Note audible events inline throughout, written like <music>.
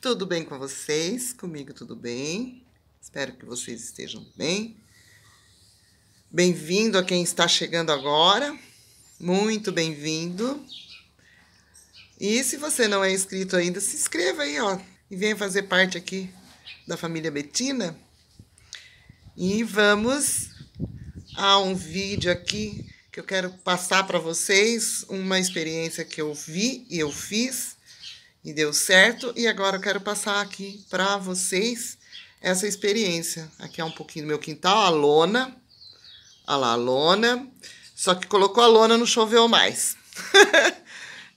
Tudo bem com vocês? Comigo tudo bem? Espero que vocês estejam bem. Bem-vindo a quem está chegando agora. Muito bem-vindo. E se você não é inscrito ainda, se inscreva aí, ó, e venha fazer parte aqui da família Betina. E vamos a um vídeo aqui que eu quero passar para vocês uma experiência que eu vi e eu fiz e deu certo. E agora eu quero passar aqui para vocês essa experiência. Aqui é um pouquinho do meu quintal, a lona. Olha lá, a lona. Só que colocou a lona, não choveu mais. <laughs>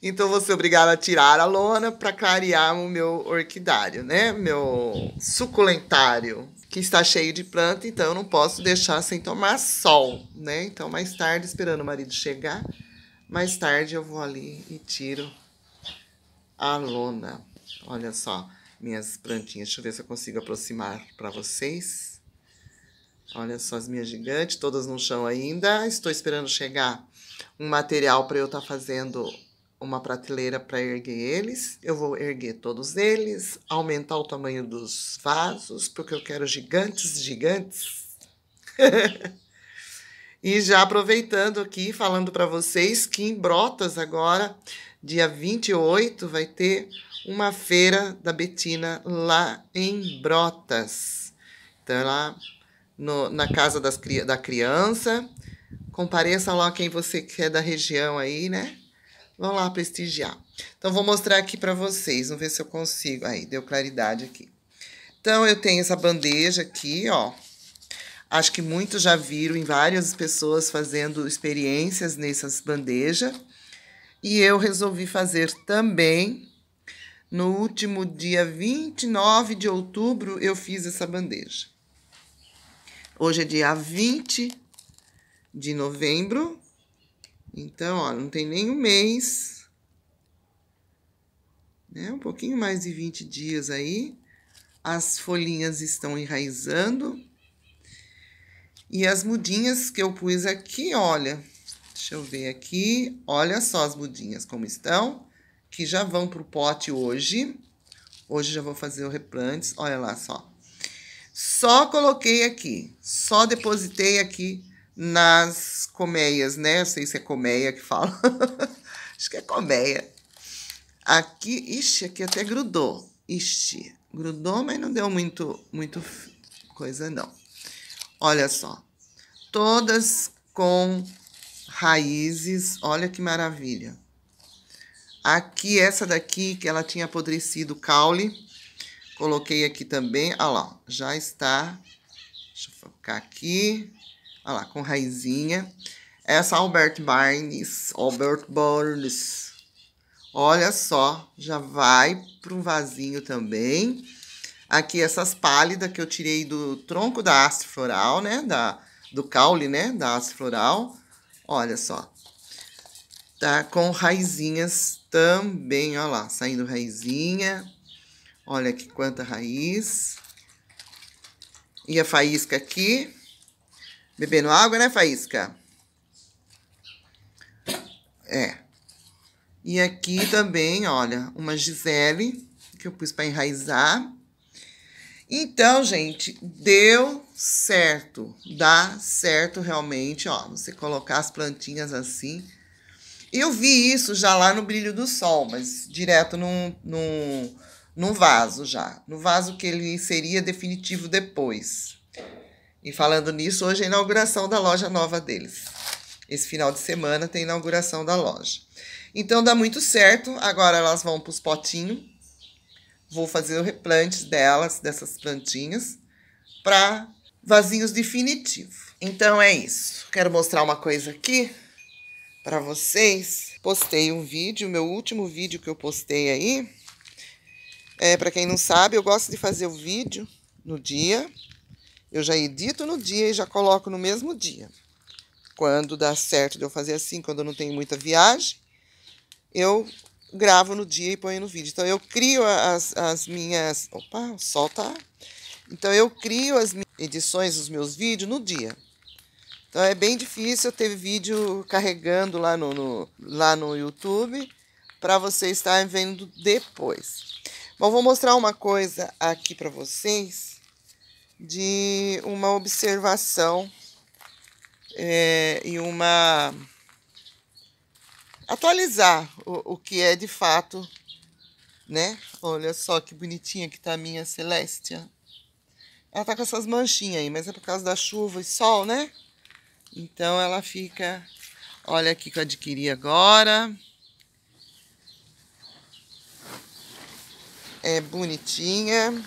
então vou ser obrigada a tirar a lona para clarear o meu orquidário, né? Meu suculentário, que está cheio de planta, então eu não posso deixar sem tomar sol, né? Então mais tarde, esperando o marido chegar, mais tarde eu vou ali e tiro a lona. Olha só minhas plantinhas. Deixa eu ver se eu consigo aproximar para vocês. Olha só as minhas gigantes, todas no chão ainda. Estou esperando chegar um material para eu estar tá fazendo uma prateleira para erguer eles. Eu vou erguer todos eles, aumentar o tamanho dos vasos, porque eu quero gigantes, gigantes. <laughs> e já aproveitando aqui, falando para vocês que em Brotas agora Dia 28 vai ter uma feira da Betina lá em Brotas. Então, é lá no, na casa das, da criança. Compareça lá quem você quer da região aí, né? Vão lá prestigiar. Então, vou mostrar aqui para vocês. Vamos ver se eu consigo. Aí, deu claridade aqui. Então, eu tenho essa bandeja aqui, ó. Acho que muitos já viram em várias pessoas fazendo experiências nessas bandejas. E eu resolvi fazer também. No último dia 29 de outubro, eu fiz essa bandeja. Hoje é dia 20 de novembro. Então, ó, não tem nem um mês. Né? Um pouquinho mais de 20 dias aí. As folhinhas estão enraizando. E as mudinhas que eu pus aqui, olha, Deixa eu ver aqui. Olha só as mudinhas como estão, que já vão pro pote hoje. Hoje já vou fazer o replantes, olha lá só. Só coloquei aqui, só depositei aqui nas colmeias, né? Não sei se é colmeia que fala. <laughs> Acho que é colmeia. Aqui, ixi, aqui até grudou. Ixi, grudou, mas não deu muito, muito coisa, não. Olha só. Todas com raízes, olha que maravilha. Aqui, essa daqui, que ela tinha apodrecido o caule, coloquei aqui também, olha lá, já está, deixa eu focar aqui, olha lá, com raizinha. Essa Albert Barnes, Albert Barnes, olha só, já vai para um vasinho também. Aqui essas pálidas que eu tirei do tronco da haste floral, né, da, do caule, né, da haste floral. Olha só. Tá com raizinhas também, ó lá, saindo raizinha. Olha que quanta raiz. E a faísca aqui. Bebendo água, né, faísca? É. E aqui também, olha, uma Gisele, que eu pus para enraizar. Então, gente, deu certo, dá certo realmente, ó, você colocar as plantinhas assim. Eu vi isso já lá no brilho do sol, mas direto num, num, num vaso já, no vaso que ele seria definitivo depois. E falando nisso, hoje é a inauguração da loja nova deles. Esse final de semana tem inauguração da loja. Então dá muito certo. Agora elas vão para os potinhos. Vou fazer o replante delas, dessas plantinhas, para vasinhos definitivo. Então é isso. Quero mostrar uma coisa aqui para vocês. Postei um vídeo, meu último vídeo que eu postei aí. É, para quem não sabe, eu gosto de fazer o vídeo no dia. Eu já edito no dia e já coloco no mesmo dia. Quando dá certo de eu fazer assim, quando eu não tenho muita viagem, eu gravo no dia e ponho no vídeo. Então eu crio as, as minhas. Opa, o sol tá então eu crio as edições, os meus vídeos no dia. Então é bem difícil eu ter vídeo carregando lá no, no lá no YouTube para você estar vendo depois. Bom, vou mostrar uma coisa aqui para vocês de uma observação é, e uma atualizar o, o que é de fato, né? Olha só que bonitinha que tá a minha Celestia. Ela tá com essas manchinhas aí, mas é por causa da chuva e sol, né? Então ela fica... Olha aqui que eu adquiri agora. É bonitinha.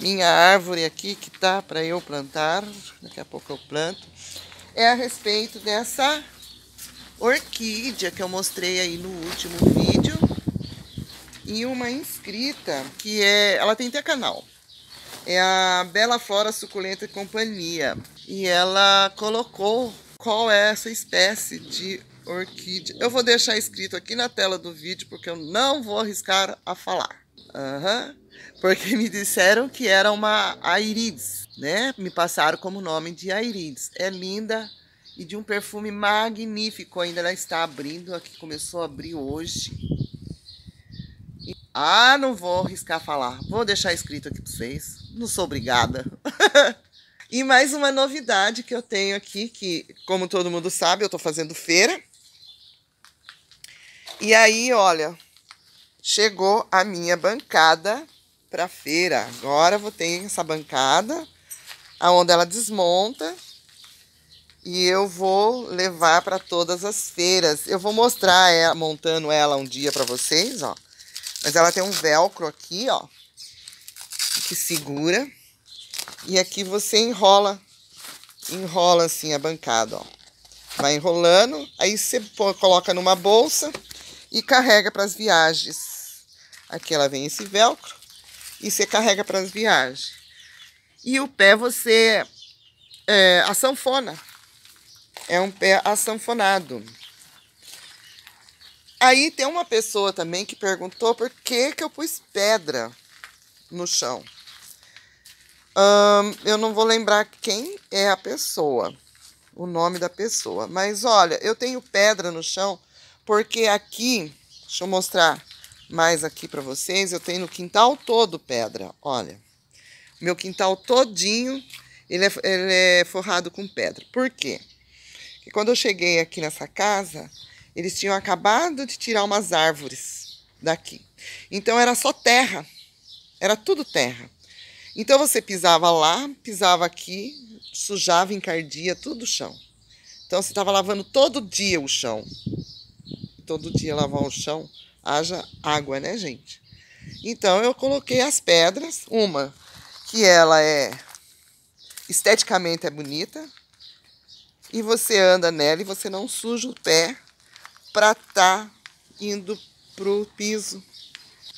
Minha árvore aqui que tá para eu plantar. Daqui a pouco eu planto. É a respeito dessa orquídea que eu mostrei aí no último vídeo. E uma inscrita que é... Ela tem até canal é a Bela Flora Suculenta e Companhia. E ela colocou qual é essa espécie de orquídea. Eu vou deixar escrito aqui na tela do vídeo, porque eu não vou arriscar a falar. Uhum. Porque me disseram que era uma Airides, né? Me passaram como nome de Airides. É linda e de um perfume magnífico. Ainda ela está abrindo, aqui começou a abrir hoje. Ah, não vou arriscar a falar. Vou deixar escrito aqui para vocês não sou obrigada. <laughs> e mais uma novidade que eu tenho aqui, que, como todo mundo sabe, eu estou fazendo feira. E aí, olha, chegou a minha bancada para feira. Agora vou ter essa bancada, aonde ela desmonta e eu vou levar para todas as feiras. Eu vou mostrar ela, é, montando ela um dia para vocês, ó. Mas ela tem um velcro aqui, ó que segura e aqui você enrola, enrola assim a bancada, ó. Vai enrolando, aí você coloca numa bolsa e carrega para as viagens. Aqui ela vem esse velcro e você carrega para as viagens. E o pé você é a sanfona. É um pé assanfonado. Aí tem uma pessoa também que perguntou por que que eu pus pedra no chão eu não vou lembrar quem é a pessoa, o nome da pessoa. Mas olha, eu tenho pedra no chão, porque aqui, deixa eu mostrar mais aqui para vocês, eu tenho no quintal todo pedra, olha. Meu quintal todinho, ele é, ele é forrado com pedra. Por quê? Porque quando eu cheguei aqui nessa casa, eles tinham acabado de tirar umas árvores daqui. Então era só terra, era tudo terra. Então você pisava lá, pisava aqui, sujava, encardia tudo o chão. Então você estava lavando todo dia o chão. Todo dia lavar o chão, haja água, né, gente? Então eu coloquei as pedras, uma que ela é esteticamente é bonita, e você anda nela e você não suja o pé para tá indo pro piso.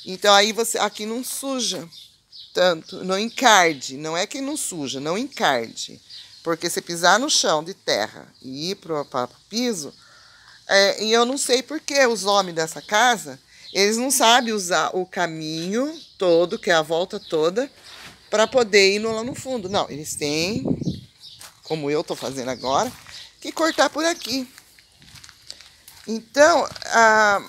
Então aí você aqui não suja. Tanto, não encarde, não é que não suja, não encarde. Porque se pisar no chão de terra e ir para o piso, é, e eu não sei porque os homens dessa casa, eles não sabem usar o caminho todo, que é a volta toda, para poder ir lá no fundo. Não, eles têm, como eu estou fazendo agora, que cortar por aqui. Então, a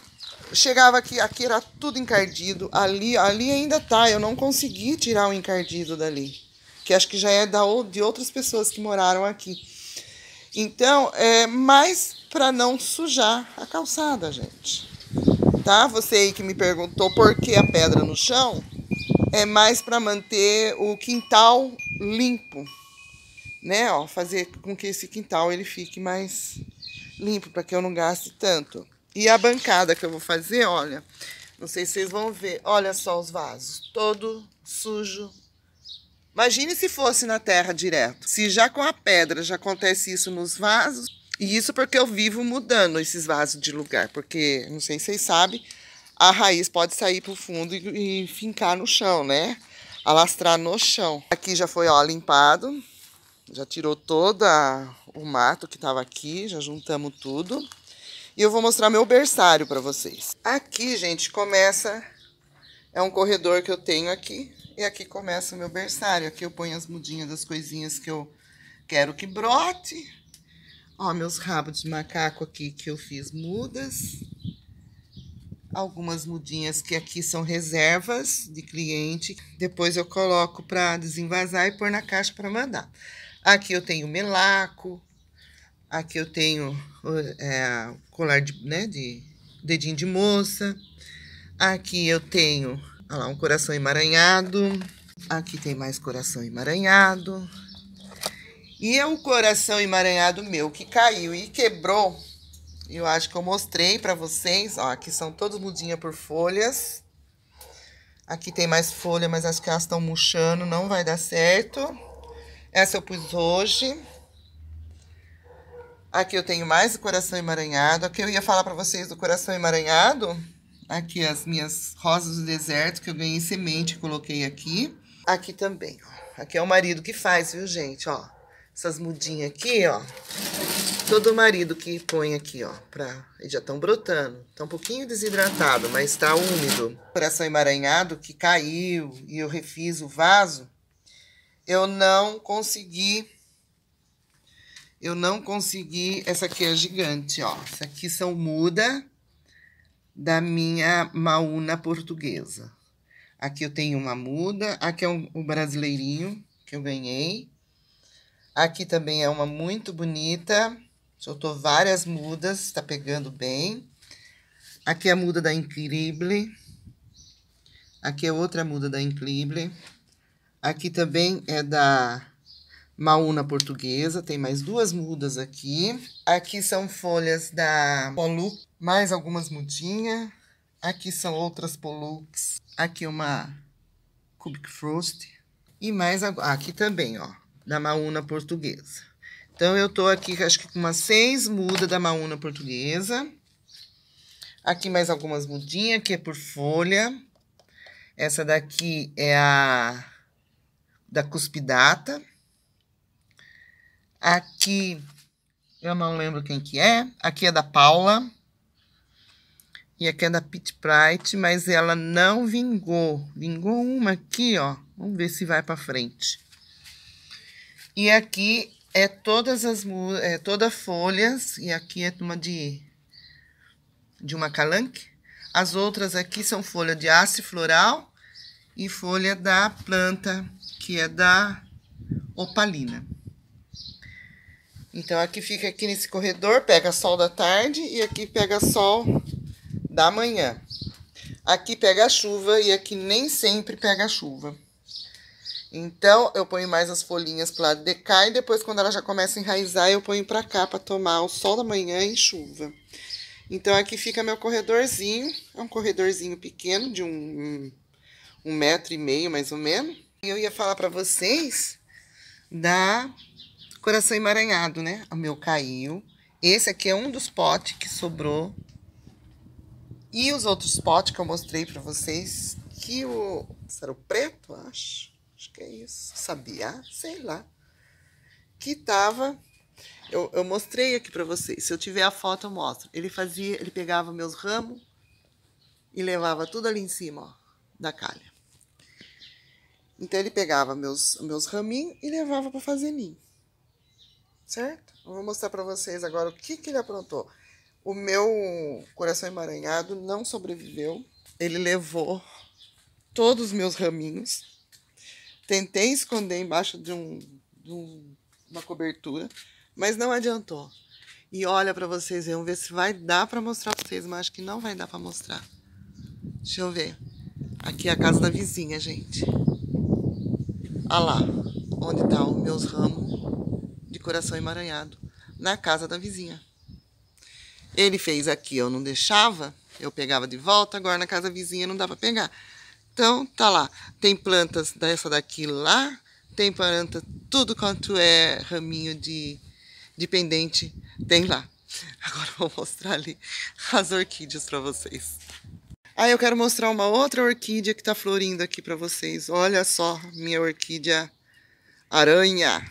chegava aqui, aqui era tudo encardido, ali, ali ainda tá, eu não consegui tirar o encardido dali, que acho que já é da, de outras pessoas que moraram aqui. Então, é mais para não sujar a calçada, gente. Tá? Você aí que me perguntou por que a pedra no chão, é mais para manter o quintal limpo, né? Ó, fazer com que esse quintal ele fique mais limpo para que eu não gaste tanto. E a bancada que eu vou fazer, olha, não sei se vocês vão ver, olha só os vasos, todo sujo. Imagine se fosse na terra direto. Se já com a pedra já acontece isso nos vasos, e isso porque eu vivo mudando esses vasos de lugar, porque, não sei se vocês sabem, a raiz pode sair para o fundo e, e fincar no chão, né? Alastrar no chão. Aqui já foi, ó, limpado. Já tirou todo o mato que estava aqui, já juntamos tudo. E eu vou mostrar meu berçário para vocês. Aqui, gente, começa... É um corredor que eu tenho aqui. E aqui começa o meu berçário. Aqui eu ponho as mudinhas das coisinhas que eu quero que brote. Ó, meus rabos de macaco aqui que eu fiz mudas. Algumas mudinhas que aqui são reservas de cliente. Depois eu coloco para desenvasar e pôr na caixa para mandar. Aqui eu tenho melaco, Aqui eu tenho é, colar de, né, de dedinho de moça. Aqui eu tenho lá, um coração emaranhado. Aqui tem mais coração emaranhado. E é um coração emaranhado meu que caiu e quebrou. Eu acho que eu mostrei para vocês. Ó, aqui são todos mudinha por folhas. Aqui tem mais folha, mas acho que elas estão murchando, não vai dar certo. Essa eu pus hoje. Aqui eu tenho mais o coração emaranhado. Aqui eu ia falar para vocês do coração emaranhado. Aqui as minhas rosas do deserto que eu ganhei semente coloquei aqui. Aqui também, ó. Aqui é o marido que faz, viu, gente? Ó, essas mudinhas aqui, ó. Todo marido que põe aqui, ó, pra... Eles já estão brotando. Tá um pouquinho desidratado, mas tá úmido. Coração emaranhado que caiu e eu refiz o vaso. Eu não consegui eu não consegui. Essa aqui é gigante, ó. Essa aqui são muda da minha maúna portuguesa. Aqui eu tenho uma muda. Aqui é um, um brasileirinho que eu ganhei. Aqui também é uma muito bonita. Soltou várias mudas, tá pegando bem. Aqui é a muda da Incrível. Aqui é outra muda da Incrível. Aqui também é da Maúna portuguesa, tem mais duas mudas aqui. Aqui são folhas da Polu, mais algumas mudinhas. Aqui são outras Polux. Aqui uma Cubic Frost. E mais ah, aqui também, ó, da Maúna portuguesa. Então, eu tô aqui, acho que com umas seis mudas da Maúna portuguesa. Aqui mais algumas mudinhas, que é por folha. Essa daqui é a da Cuspidata. Aqui eu não lembro quem que é. Aqui é da Paula. E aqui é da Pete Pride, mas ela não vingou. Vingou uma aqui, ó. Vamos ver se vai para frente. E aqui é todas as é toda folhas e aqui é uma de de uma calanque. As outras aqui são folha de aço floral e folha da planta que é da opalina. Então, aqui fica aqui nesse corredor, pega sol da tarde e aqui pega sol da manhã. Aqui pega chuva e aqui nem sempre pega chuva. Então, eu ponho mais as folhinhas para lado de cá e depois, quando ela já começa a enraizar, eu ponho para cá para tomar o sol da manhã e chuva. Então, aqui fica meu corredorzinho. É um corredorzinho pequeno, de um, um metro e meio, mais ou menos. E eu ia falar para vocês da Coração emaranhado, né? O meu caiu. Esse aqui é um dos potes que sobrou. E os outros potes que eu mostrei para vocês, que o... Era o preto, acho. Acho que é isso. Sabia? Sei lá. Que tava... Eu, eu mostrei aqui para vocês. Se eu tiver a foto, eu mostro. Ele fazia... Ele pegava meus ramos e levava tudo ali em cima, ó, da calha. Então ele pegava meus, meus raminhos e levava para fazer ninho certo? Eu vou mostrar para vocês agora o que, que ele aprontou. O meu coração emaranhado não sobreviveu. Ele levou todos os meus raminhos. Tentei esconder embaixo de, um, de um, uma cobertura, mas não adiantou. E olha para vocês, vamos ver se vai dar para mostrar para vocês, mas acho que não vai dar para mostrar. Deixa eu ver. Aqui é a casa da vizinha, gente. Olha lá, onde tá os meus ramos coração emaranhado, na casa da vizinha. Ele fez aqui, eu não deixava, eu pegava de volta, agora na casa vizinha não dá para pegar. Então, tá lá. Tem plantas dessa daqui lá, tem planta, tudo quanto é raminho de, de pendente, tem lá. Agora vou mostrar ali as orquídeas para vocês. Aí ah, eu quero mostrar uma outra orquídea que tá florindo aqui para vocês. Olha só, minha orquídea aranha.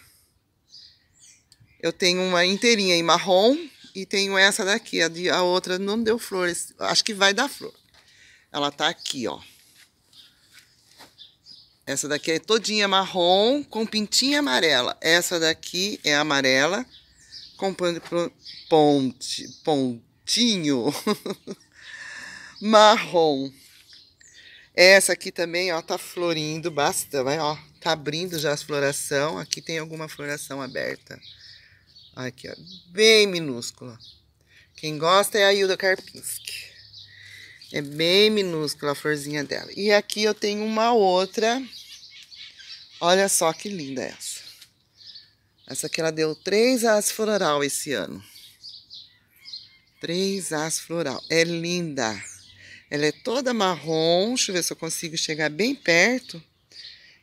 Eu tenho uma inteirinha em marrom e tenho essa daqui, a, de, a outra não deu flores. Acho que vai dar flor. Ela tá aqui, ó. Essa daqui é todinha marrom com pintinha amarela. Essa daqui é amarela com ponte, pontinho <laughs> marrom. Essa aqui também, ó, tá florindo bastante, vai, ó. Tá abrindo já as floração. Aqui tem alguma floração aberta. Aqui, ó, bem minúscula. Quem gosta é a Hilda Karpinski. É bem minúscula a florzinha dela. E aqui eu tenho uma outra. Olha só que linda essa. Essa aqui ela deu três as floral esse ano. Três as floral. É linda. Ela é toda marrom. Deixa eu ver se eu consigo chegar bem perto.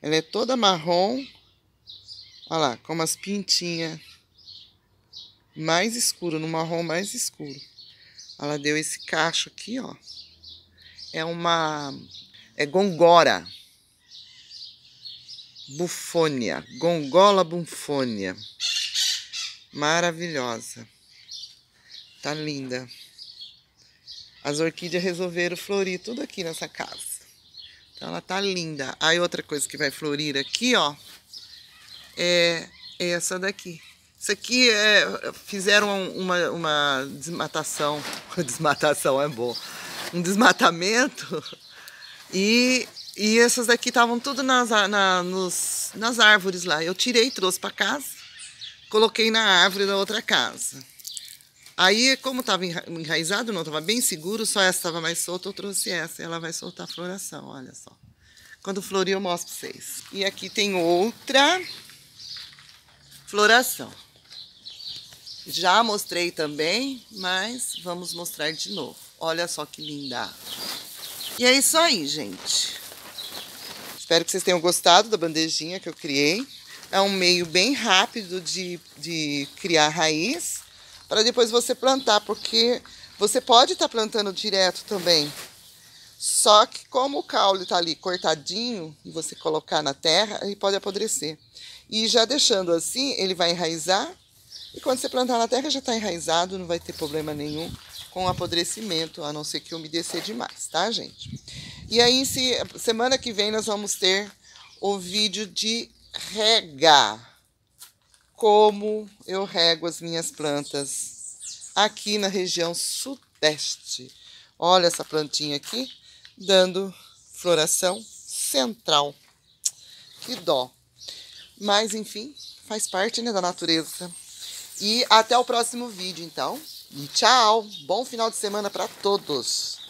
Ela é toda marrom. Olha lá, com umas pintinhas mais escuro, no marrom mais escuro. Ela deu esse cacho aqui, ó. É uma... é gongora. Bufônia. Gongola bufônia. Maravilhosa. Tá linda. As orquídeas resolveram florir tudo aqui nessa casa. Então ela tá linda. Aí outra coisa que vai florir aqui, ó, é essa daqui. Isso aqui é. Fizeram uma, uma desmatação. <laughs> Desmatação é bom. Um desmatamento. E, e essas daqui estavam tudo nas, na, nos, nas árvores lá. Eu tirei e trouxe para casa. Coloquei na árvore da outra casa. Aí, como estava enraizado, não estava bem seguro, só essa estava mais solta, eu trouxe essa. Ela vai soltar a floração, olha só. Quando florir, eu mostro para vocês. E aqui tem outra floração. Já mostrei também, mas vamos mostrar de novo. Olha só que linda. E é isso aí, gente. Espero que vocês tenham gostado da bandejinha que eu criei. É um meio bem rápido de, de criar raiz para depois você plantar, porque você pode estar tá plantando direto também. Só que como o caule está ali cortadinho e você colocar na terra, ele pode apodrecer. E já deixando assim, ele vai enraizar e quando você plantar na terra já está enraizado, não vai ter problema nenhum com apodrecimento, a não ser que umedecer demais, tá, gente? E aí, se, semana que vem, nós vamos ter o vídeo de regar. Como eu rego as minhas plantas aqui na região sudeste. Olha essa plantinha aqui, dando floração central. Que dó. Mas, enfim, faz parte né, da natureza. E até o próximo vídeo, então. E tchau! Bom final de semana para todos!